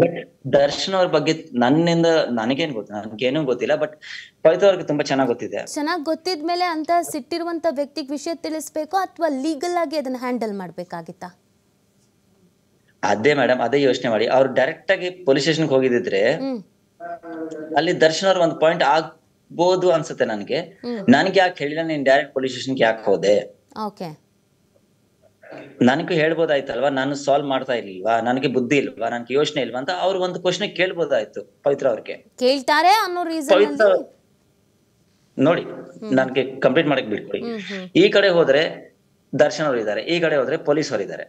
but Darshan ಅವ್ರ ಬಗ್ಗೆ ನನ್ನಿಂದ ನನಗೇನ್ ಗೊತ್ತ ನನ್ಗೇನು ಗೊತ್ತಿಲ್ಲ ಬಟ್ ಪವಿತ್ರ ಅವ್ರಿಗೆ ತುಂಬಾ ಚೆನ್ನಾಗಿ ಗೊತ್ತಿದೆ ಚೆನ್ನಾಗಿ ಗೊತ್ತಿದ್ಮೇಲೆ ಅಂತ ಸಿಟ್ಟಿರುವಂತ ವ್ಯಕ್ತಿಗೆ ವಿಷಯ ತಿಳಿಸ್ಬೇಕು ಅಥವಾ ಲೀಗಲ್ ಆಗಿ ಅದನ್ನ ಹ್ಯಾಂಡಲ್ ಮಾಡ್ಬೇಕಾಗಿತ್ತಾ ಅದೇ ಮೇಡಮ್ ಅದೇ ಯೋಚನೆ ಮಾಡಿ ಅವ್ರು ಡೈರೆಕ್ಟ್ ಆಗಿ ಪೊಲೀಸ್ ಸ್ಟೇಷನ್ ಹೋಗಿದ್ರೆ ಅಲ್ಲಿ ದರ್ಶನ್ ಅವ್ರ ಒಂದ್ ಪಾಯಿಂಟ್ ಆಗ್ಬೋದು ಅನ್ಸುತ್ತೆ ನನಗೆ ನನ್ಗೆ ಯಾಕೆ ಹೇಳಿಲ್ಲ ನೀನ್ ಡೈರೆಕ್ಟ್ ಪೊಲೀಸ್ ಸ್ಟೇಷನ್ಗೆ ಯಾಕೆ ಹೋದೆ ನನಗೆ ಹೇಳ್ಬೋದಾಯ್ತಲ್ವಾ ನಾನು ಸಾಲ್ವ್ ಮಾಡ್ತಾ ಇರ್ಲಿಲ್ವಾ ನನಗೆ ಬುದ್ಧಿ ಇಲ್ವಾ ನನ್ಗೆ ಯೋಚನೆ ಇಲ್ವಾ ಅಂತ ಅವ್ರು ಒಂದು ಕ್ವಶನ್ ಕೇಳ್ಬೋದಾಯ್ತು ಪವಿತ್ರ ಅವ್ರಿಗೆ ಕೇಳ್ತಾರೆ ಅನ್ನೋ ರೀಸನ್ ನೋಡಿ ನನ್ಗೆ ಕಂಪ್ಲೀಟ್ ಮಾಡಕ್ ಬಿಟ್ಕೊಡಿ ಈ ಕಡೆ ಹೋದ್ರೆ ದರ್ಶನ್ ಅವರು ಇದ್ದಾರೆ ಈ ಕಡೆ ಹೋದ್ರೆ ಪೊಲೀಸ್ ಅವರು ಇದ್ದಾರೆ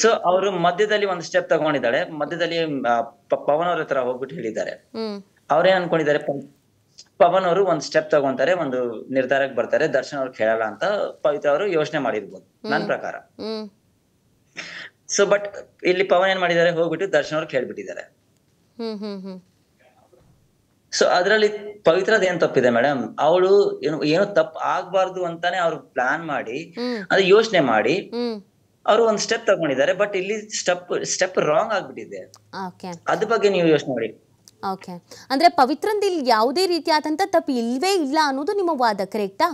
ಸೊ ಅವರು ಮಧ್ಯದಲ್ಲಿ ಒಂದು ಸ್ಟೆಪ್ ತಗೊಂಡಿದ್ದಾಳೆ ಮಧ್ಯದಲ್ಲಿ ಪವನ್ ಅವ್ರ ಹತ್ರ ಹೋಗ್ಬಿಟ್ಟು ಹೇಳಿದ್ದಾರೆ ಅವ್ರೇನ್ ಅನ್ಕೊಂಡಿದ್ದಾರೆ ಪವನ್ ಅವರು ಒಂದ್ ಸ್ಟೆಪ್ ತಗೊಂತಾರೆ ಒಂದು ನಿರ್ಧಾರಕ್ಕೆ ಬರ್ತಾರೆ ದರ್ಶನ್ ಅವ್ರು ಕೇಳಲ್ಲ ಅಂತ ಪವಿತ್ರ ಅವರು ಯೋಚನೆ ಮಾಡಿರ್ಬೋದು ನನ್ ಪ್ರಕಾರ ಸೊ ಬಟ್ ಇಲ್ಲಿ ಪವನ್ ಏನ್ ಮಾಡಿದ್ದಾರೆ ಹೋಗ್ಬಿಟ್ಟು ದರ್ಶನ್ ಅವ್ರು ಕೇಳ್ಬಿಟ್ಟಿದ್ದಾರೆ ಸೊ ಅದ್ರಲ್ಲಿ ಪವಿತ್ರದ್ ಏನ್ ತಪ್ಪಿದೆ ಮೇಡಮ್ ಅವಳು ಏನು ಏನು ತಪ್ಪು ಆಗ್ಬಾರ್ದು ಅಂತಾನೆ ಅವ್ರು ಪ್ಲಾನ್ ಮಾಡಿ ಅದು ಯೋಚನೆ ಮಾಡಿ ಅವರು ಒಂದ್ ಸ್ಟೆಪ್ ತಗೊಂಡಿದ್ದಾರೆ ಬಟ್ ಇಲ್ಲಿ ಸ್ಟೆಪ್ ಸ್ಟೆಪ್ ರಾಂಗ್ ಆಗ್ಬಿಟ್ಟಿದೆ ಅದ್ರ ಬಗ್ಗೆ ನೀವು ಯೋಚನೆ ಮಾಡಿ ಓಕೆ ಅಂದರೆ ಪವಿತ್ರಂದ ಇಲ್ಲಿ ಯಾವುದೇ ರೀತಿಯಾದಂಥ ತಪ್ಪು ಇಲ್ವೇ ಇಲ್ಲ ಅನ್ನೋದು ನಿಮ್ಮ ವಾದ ಕರೆಕ್ಟಾ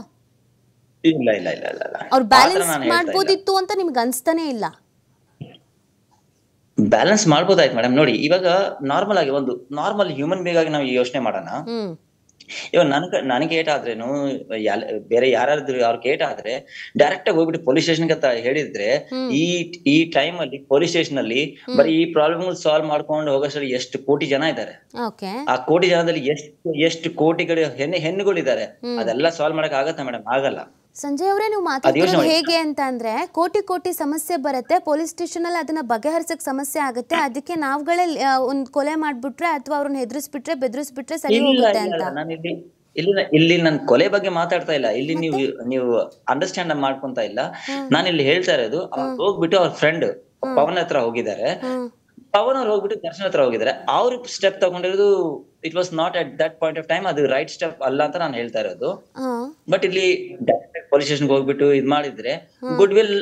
ಇಲ್ಲ ಇಲ್ಲ ಇಲ್ಲ ಇಲ್ಲ ಅವ್ರು ಬ್ಯಾಲೆನ್ಸ್ ಮಾಡ್ಬೋದಿತ್ತು ಅಂತ ನಿಮ್ಗೆ ಅನ್ಸ್ತಾನೆ ಇಲ್ಲ ಬ್ಯಾಲೆನ್ಸ್ ಮಾಡ್ಬೋದಾಯ್ತು ಮೇಡಮ್ ನೋಡಿ ಇವಾಗ ನಾರ್ಮಲ್ ಆಗಿ ಒಂದು ನಾರ್ಮಲ್ ಹ್ಯೂಮನ್ ಬೇಗಾಗಿ ನಾವು ಯೋಚನೆ ಮಾಡೋಣ ಇವಾಗ ನನ್ ನನಗೆ ಏಟ್ ಬೇರೆ ಯಾರಾದ್ರೂ ಅವ್ರಿಗೆ ಏಟಾದ್ರೆ ಡೈರೆಕ್ಟ್ ಆಗಿ ಹೋಗ್ಬಿಟ್ಟು ಪೊಲೀಸ್ ಸ್ಟೇಷನ್ ಅಂತ ಹೇಳಿದ್ರೆ ಈ ಈ ಟೈಮ್ ಅಲ್ಲಿ ಪೊಲೀಸ್ ಸ್ಟೇಷನ್ ಅಲ್ಲಿ ಬರೀ ಈ ಪ್ರಾಬ್ಲಮ್ ಸಾಲ್ವ್ ಮಾಡ್ಕೊಂಡು ಹೋಗೋಷ್ಟು ಎಷ್ಟು ಕೋಟಿ ಜನ ಇದ್ದಾರೆ ಆ ಕೋಟಿ ಜನದಲ್ಲಿ ಎಷ್ಟು ಎಷ್ಟು ಕೋಟಿಗಳು ಹೆಣ್ಣು ಹೆಣ್ಣುಗಳಿದ್ದಾರೆ ಅದೆಲ್ಲ ಸಾಲ್ವ್ ಮಾಡಕ್ ಆಗತ್ತಾ ಮೇಡಮ್ ಆಗಲ್ಲ ಸಂಜಯ್ ಅವರೇ ನೀವು ಮಾತಾಡ್ತಿರೋದು ಹೇಗೆ ಅಂತ ಅಂದ್ರೆ ಕೋಟಿ ಕೋಟಿ ಸಮಸ್ಯೆ ಬರುತ್ತೆ ಪೊಲೀಸ್ ಸ್ಟೇಷನ್ ಅಲ್ಲಿ ಅದನ್ನ ಬಗೆಹರಿಸಕ್ ಸಮಸ್ಯೆ ಆಗುತ್ತೆ ಅದಕ್ಕೆ ನಾವುಗಳೇ ಒಂದ್ ಕೊಲೆ ಮಾಡ್ಬಿಟ್ರೆ ಅಥವಾ ಅವ್ರನ್ನ ಹೆದರಿಸ್ಬಿಟ್ರೆ ಬೆದರಿಸ್ಬಿಟ್ರೆ ಸರಿ ಹೋಗುತ್ತೆ ಅಂತ ಇಲ್ಲಿ ಇಲ್ಲಿ ನನ್ ಕೊಲೆ ಬಗ್ಗೆ ಮಾತಾಡ್ತಾ ಇಲ್ಲ ಇಲ್ಲಿ ನೀವು ನೀವು ಅಂಡರ್ಸ್ಟ್ಯಾಂಡ್ ಮಾಡ್ಕೊಂತ ಇಲ್ಲ ನಾನು ಇಲ್ಲಿ ಹೇಳ್ತಾ ಇರೋದು ಹೋಗ್ಬಿಟ್ಟು ಅವ್ರ ಫ್ರೆಂಡ್ ಪವನ್ ಹತ್ರ ಹೋಗಿದ್ದಾರೆ ಪವನ್ ಅವ್ರು ಹೋಗ್ಬಿಟ್ಟು ದರ್ಶನ್ ಹತ್ರ ಹೋಗಿದ್ದಾರೆ ಅವ್ರ ಸ್ಟೆಪ್ ತಗೊಂಡಿರೋದು it was not at that point of time ಅದು ರೈಟ್ ಸ್ಟೆಪ್ ಅಲ್ಲ ಅಂತ ನಾನು ಹೇಳ್ತಾ ಇರೋದು ಬಟ್ ಇಲ್ಲಿ ಪೊಲೀಸ್ ಸ್ಟೇಷನ್ಗೆ ಹೋಗ್ಬಿಟ್ಟು ಇದ್ ಮಾಡಿದ್ರೆ ಗುಡ್ ವಿಲ್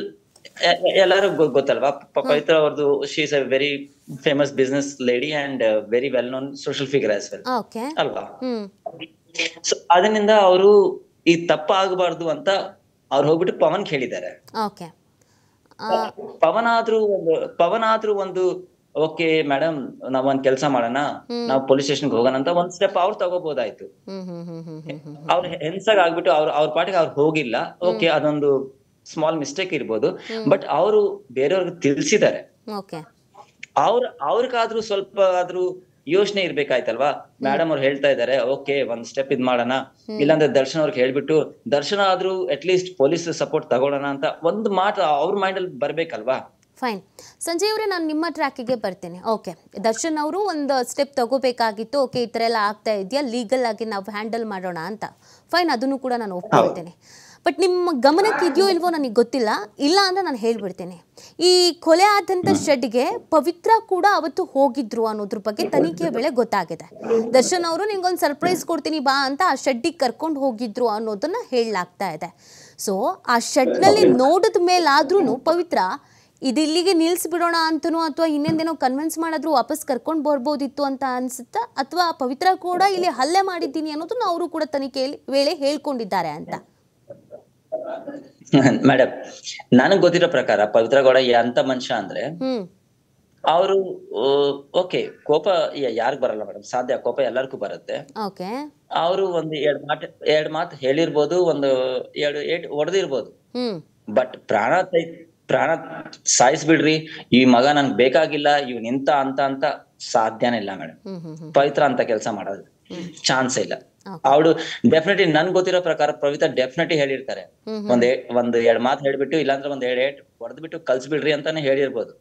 ಎಲ್ಲರೂ ಗೊತ್ತಲ್ವಾ ಪವಿತ್ರ ಅವ್ರದ್ದು she's a very famous business lady and very well known social figure as well ಅಲ್ವಾ ಸೊ ಅದರಿಂದ ಅವರು ಈ ತಪ್ಪ ಆಗಬಾರ್ದು ಅಂತ ಅವ್ರು ಹೋಗ್ಬಿಟ್ಟು ಪವನ್ ಕೇಳಿದ್ದಾರೆ ಪವನ್ ಆದ್ರೂ ಒಂದು ಪವನ್ ಆದ್ರೂ ಒಂದು ಓಕೆ ಮೇಡಮ್ ನಾವ್ ಒಂದ್ ಕೆಲಸ ಮಾಡೋಣ ನಾವ್ ಪೊಲೀಸ್ ಸ್ಟೇಷನ್ ಹೋಗೋಣ ಅಂತ ಒಂದ್ ಸ್ಟೆಪ್ ಅವ್ರು ತಗೋಬಹುದಾಯ್ತು ಅವ್ರ ಹೆನ್ಸಾಗ್ ಆಗ್ಬಿಟ್ಟು ಅವ್ರ ಅವ್ರ ಪಾಟಿಗೆ ಅವ್ರು ಹೋಗಿಲ್ಲ ಓಕೆ ಅದೊಂದು ಸ್ಮಾಲ್ ಮಿಸ್ಟೇಕ್ ಇರ್ಬೋದು ಬಟ್ ಅವರು ಬೇರೆಯವ್ರಿಗೆ ತಿಳಿಸಿದ್ದಾರೆ ಅವ್ರ ಅವ್ರಿಗಾದ್ರೂ ಸ್ವಲ್ಪ ಆದ್ರೂ ಯೋಚನೆ ಇರ್ಬೇಕಾಯ್ತಲ್ವಾ ಮೇಡಮ್ ಅವ್ರು ಹೇಳ್ತಾ ಇದಾರೆ ಓಕೆ ಒಂದ್ ಸ್ಟೆಪ್ ಇದ್ ಮಾಡೋಣ ಇಲ್ಲಾಂದ್ರೆ ದರ್ಶನ್ ಅವ್ರಿಗೆ ಹೇಳ್ಬಿಟ್ಟು ದರ್ಶನ ಆದ್ರೂ ಅಟ್ ಲೀಸ್ಟ್ ಪೊಲೀಸ್ ಸಪೋರ್ಟ್ ತಗೊಳ್ಳೋಣ ಅಂತ ಒಂದ್ ಮಾತು ಅವ್ರ ಮೈಂಡ್ ಅಲ್ಲಿ ಬರ್ಬೇಕಲ್ವಾ ಫೈನ್ ಸಂಜಯ್ ಅವರೇ ನಾನು ನಿಮ್ಮ ಟ್ರ್ಯಾಕಿಗೆ ಬರ್ತೇನೆ ಓಕೆ ದರ್ಶನ್ ಅವರು ಒಂದು ಸ್ಟೆಪ್ ತಗೋಬೇಕಾಗಿತ್ತು ಓಕೆ ಈ ಥರ ಎಲ್ಲ ಆಗ್ತಾ ಇದೆಯಾ ಲೀಗಲ್ ಆಗಿ ನಾವು ಹ್ಯಾಂಡಲ್ ಮಾಡೋಣ ಅಂತ ಫೈನ್ ಅದನ್ನು ಕೂಡ ನಾನು ಒಪ್ಕೊಳ್ತೇನೆ ಬಟ್ ನಿಮ್ಮ ಗಮನಕ್ಕೆ ಇದೆಯೋ ಇಲ್ವೋ ನನಗೆ ಗೊತ್ತಿಲ್ಲ ಇಲ್ಲ ಅಂದರೆ ನಾನು ಹೇಳಿಬಿಡ್ತೇನೆ ಈ ಕೊಲೆ ಆದಂಥ ಶೆಡ್ಗೆ ಪವಿತ್ರ ಕೂಡ ಅವತ್ತು ಹೋಗಿದ್ರು ಅನ್ನೋದ್ರ ಬಗ್ಗೆ ತನಿಖೆ ವೇಳೆ ಗೊತ್ತಾಗಿದೆ ದರ್ಶನ್ ಅವರು ಒಂದು ಸರ್ಪ್ರೈಸ್ ಕೊಡ್ತೀನಿ ಬಾ ಅಂತ ಆ ಶೆಡ್ಡಿಗೆ ಕರ್ಕೊಂಡು ಹೋಗಿದ್ರು ಅನ್ನೋದನ್ನು ಹೇಳಲಾಗ್ತಾ ಇದೆ ಸೊ ಆ ಶೆಡ್ನಲ್ಲಿ ನೋಡಿದ ಮೇಲಾದ್ರೂ ಪವಿತ್ರ ಇದಿಲ್ಲಿಗೆ ನಿಲ್ಲಿಸ್ಬಿಡೋಣ ಅಂತನೂ ಅಥವಾ ಇನ್ನೊಂದೇನೋ ಕನ್ವಿನ್ಸ್ ಮಾಡಿದ್ರು ವಾಪಸ್ ಕರ್ಕೊಂಡು ಬರ್ಬೋದಿತ್ತು ಅಂತ ಅನಿಸುತ್ತಾ ಅಥವಾ ಪವಿತ್ರ ಕೂಡ ಇಲ್ಲಿ ಹಲ್ಲೆ ಮಾಡಿದ್ದೀನಿ ಅನ್ನೋದನ್ನ ಅವರು ಕೂಡ ತನಿಖೆಯಲ್ಲಿ ವೇಳೆ ಹೇಳ್ಕೊಂಡಿದ್ದಾರೆ ಅಂತ ಮೇಡಮ್ ನನಗ್ ಗೊತ್ತಿರೋ ಪ್ರಕಾರ ಪವಿತ್ರ ಗೌಡ ಎಂತ ಮನುಷ್ಯ ಅಂದ್ರೆ ಅವರು ಓಕೆ ಕೋಪ ಯಾರಿಗ ಬರಲ್ಲ ಮೇಡಮ್ ಸಾಧ್ಯ ಕೋಪ ಎಲ್ಲರಿಗೂ ಬರುತ್ತೆ ಅವರು ಒಂದು ಎರಡ್ ಮಾತು ಎರಡ್ ಮಾತು ಹೇಳಿರ್ಬೋದು ಒಂದು ಎರಡು ಏಟ್ ಹೊಡೆದಿರ್ಬೋದು ಬಟ್ ಪ್ರಾಣ ಪ್ರಾಣ ಸಾಯಿಸ್ಬಿಡ್ರಿ ಈ ಮಗ ನನ್ಗೆ ಬೇಕಾಗಿಲ್ಲ ಇವ್ ನಿಂತ ಅಂತ ಅಂತ ಸಾಧ್ಯನೇ ಇಲ್ಲ ಮೇಡಮ್ ಪವಿತ್ರ ಅಂತ ಕೆಲಸ ಮಾಡೋದು ಚಾನ್ಸ್ ಇಲ್ಲ ಅವಳು ಡೆಫಿನೆಟ್ಲಿ ನನ್ ಗೊತ್ತಿರೋ ಪ್ರಕಾರ ಪವಿತ್ರ ಡೆಫಿನೆಟ್ಲಿ ಹೇಳಿರ್ತಾರೆ ಒಂದ್ ಒಂದ್ ಎರಡ್ ಮಾತು ಹೇಳ್ಬಿಟ್ಟು ಇಲ್ಲಾಂದ್ರೆ ಒಂದ್ ಎರಡ್ ಏಟ್ ಹೊಡೆದ್ಬಿಟ್ಟು ಕಲ್ಸ್ಬಿಡ್ರಿ ಅಂತಾನೆ ಹೇಳಿರ್ಬೋದು